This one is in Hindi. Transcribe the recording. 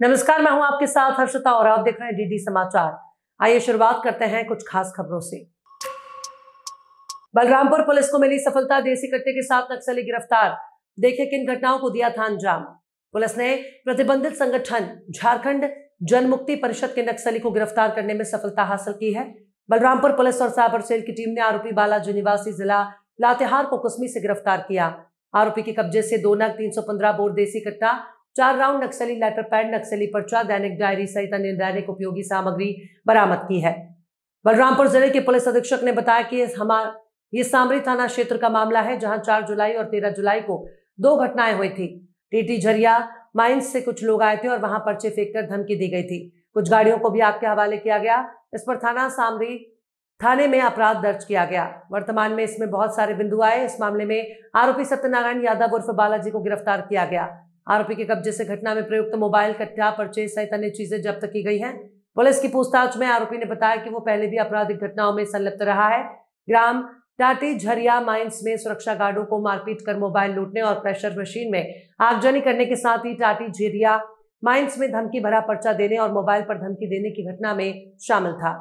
नमस्कार मैं हूं आपके साथ हर्षता और आप देख रहे हैं डीडी समाचार आइए शुरुआत करते हैं कुछ खास खबरों से बलरामपुर पुलिस को मिली सफलता देसी कट्टे के साथ नक्सली गिरफ्तार देखिए किन घटनाओं को दिया था अंजाम पुलिस ने प्रतिबंधित संगठन झारखंड जनमुक्ति परिषद के नक्सली को गिरफ्तार करने में सफलता हासिल की है बलरामपुर पुलिस और साइबर सेल की टीम ने आरोपी बालाजी निवासी जिला लातेहार को कुसमी से गिरफ्तार किया आरोपी के कब्जे से दो नग तीन सौ पंद्रह बोर देसी कट्टा चार राउंड नक्सली लेटर पैड नक्सली पर्चा दैनिक डायरी सहित अन्य दैनिक उपयोगी सामग्री बरामद की है बलरामपुर जिले के पुलिस अधीक्षक ने बताया कि हमारा ये सामरी थाना क्षेत्र का मामला है जहां 4 जुलाई और 13 जुलाई को दो घटनाएं हुई थी टीटी झरिया माइंस से कुछ लोग आए थे और वहां पर्चे फेंक कर धमकी दी गई थी कुछ गाड़ियों को भी आग के हवाले किया गया इस पर थाना सामरी थाने में अपराध दर्ज किया गया वर्तमान में इसमें बहुत सारे बिंदु आए इस मामले में आरोपी सत्यनारायण यादव उर्फ बालाजी को गिरफ्तार किया गया आरोपी के कब्जे से घटना में प्रयुक्त मोबाइल कट्टा परचेज सहित अन्य चीजें जब्त की गई है पुलिस की पूछताछ में आरोपी ने बताया कि वो पहले भी आपराधिक घटनाओं में संलिप्त रहा है ग्राम टाटी झरिया माइंस में सुरक्षा गार्डो को मारपीट कर मोबाइल लूटने और प्रेशर मशीन में आगजनी करने के साथ ही टाटी झरिया माइंस में धमकी भरा पर्चा देने और मोबाइल पर धमकी देने की घटना में शामिल था